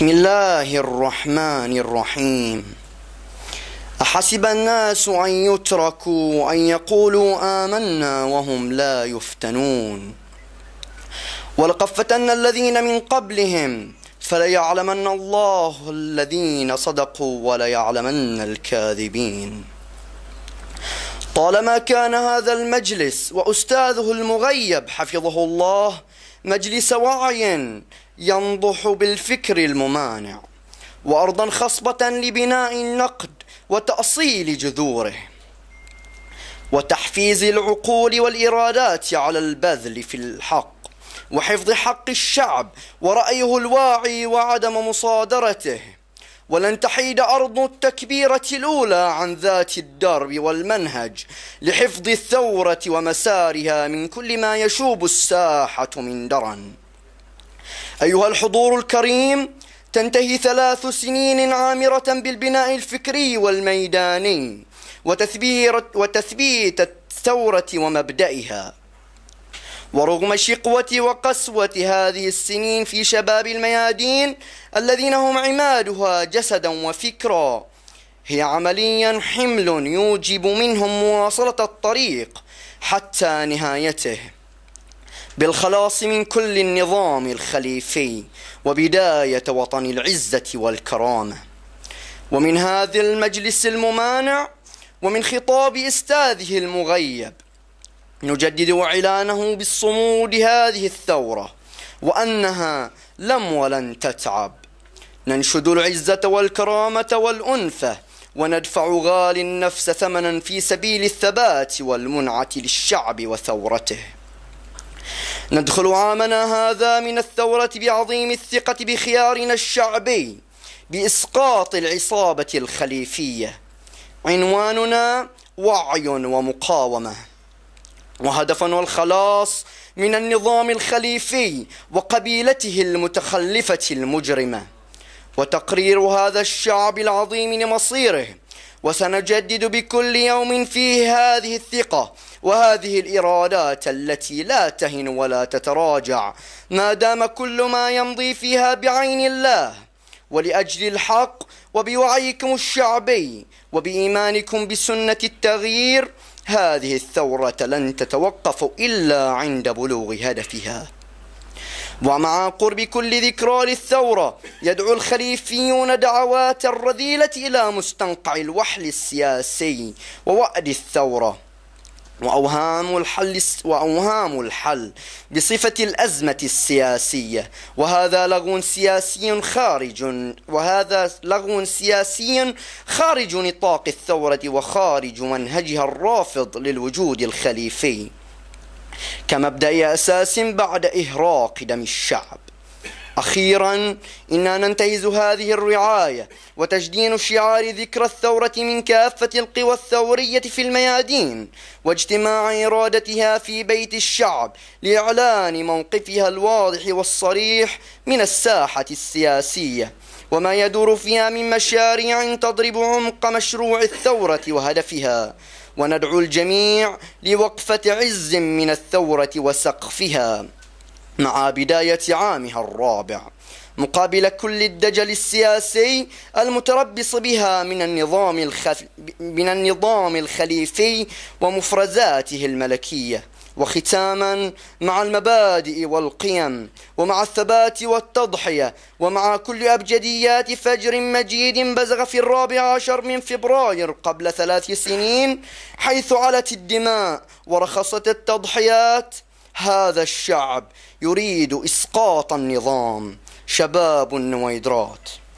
بسم الله الرحمن الرحيم أحسب الناس أن يتركوا أن يقولوا آمنا وهم لا يفتنون ولقد فتنا الذين من قبلهم فليعلمن الله الذين صدقوا وليعلمن الكاذبين طالما كان هذا المجلس وأستاذه المغيب حفظه الله مجلس وعي ينضح بالفكر الممانع وأرضا خصبة لبناء النقد وتأصيل جذوره وتحفيز العقول والإرادات على البذل في الحق وحفظ حق الشعب ورأيه الواعي وعدم مصادرته ولن تحيد أرض التكبيرة الأولى عن ذات الدرب والمنهج لحفظ الثورة ومسارها من كل ما يشوب الساحة من درن أيها الحضور الكريم تنتهي ثلاث سنين عامرة بالبناء الفكري والميداني وتثبيت الثورة ومبدئها ورغم شقوة وقسوة هذه السنين في شباب الميادين الذين هم عمادها جسدا وفكرا هي عمليا حمل يوجب منهم مواصلة الطريق حتى نهايته بالخلاص من كل النظام الخليفي وبداية وطن العزة والكرامة ومن هذا المجلس الممانع ومن خطاب أستاذه المغيب نجدد إعلانه بالصمود هذه الثورة وأنها لم ولن تتعب ننشد العزة والكرامة والأنفة وندفع غالي النفس ثمنا في سبيل الثبات والمنعة للشعب وثورته ندخل عامنا هذا من الثورة بعظيم الثقة بخيارنا الشعبي بإسقاط العصابة الخليفية عنواننا وعي ومقاومة وهدفنا الخلاص من النظام الخليفي وقبيلته المتخلفة المجرمة وتقرير هذا الشعب العظيم لمصيره وسنجدد بكل يوم فيه هذه الثقة وهذه الإرادات التي لا تهن ولا تتراجع ما دام كل ما يمضي فيها بعين الله ولأجل الحق وبوعيكم الشعبي وبإيمانكم بسنة التغيير هذه الثورة لن تتوقف إلا عند بلوغ هدفها ومع قرب كل ذكرى للثورة يدعو الخليفيون دعوات الرذيلة إلى مستنقع الوحل السياسي ووأد الثورة وأوهام الحل وأوهام الحل بصفة الأزمة السياسية وهذا لغو سياسي خارج وهذا لغو سياسي خارج نطاق الثورة وخارج منهجها الرافض للوجود الخليفي كمبدأ أساس بعد إهراق دم الشعب أخيرا إنا ننتهز هذه الرعاية وتجدين شعار ذكرى الثورة من كافة القوى الثورية في الميادين واجتماع إرادتها في بيت الشعب لإعلان موقفها الواضح والصريح من الساحة السياسية وما يدور فيها من مشاريع تضرب عمق مشروع الثورة وهدفها وندعو الجميع لوقفة عز من الثورة وسقفها مع بداية عامها الرابع مقابل كل الدجل السياسي المتربص بها من النظام الخف... من النظام الخليفي ومفرزاته الملكيه وختاما مع المبادئ والقيم ومع الثبات والتضحية ومع كل أبجديات فجر مجيد بزغ في الرابع عشر من فبراير قبل ثلاث سنين حيث علت الدماء ورخصت التضحيات هذا الشعب يريد إسقاط النظام شباب النويدرات